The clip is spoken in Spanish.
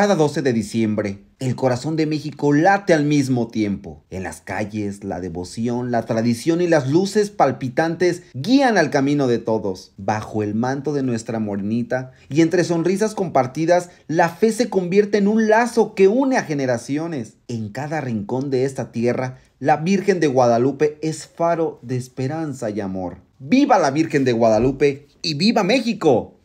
cada 12 de diciembre. El corazón de México late al mismo tiempo. En las calles, la devoción, la tradición y las luces palpitantes guían al camino de todos. Bajo el manto de nuestra morenita y entre sonrisas compartidas, la fe se convierte en un lazo que une a generaciones. En cada rincón de esta tierra, la Virgen de Guadalupe es faro de esperanza y amor. ¡Viva la Virgen de Guadalupe y viva México!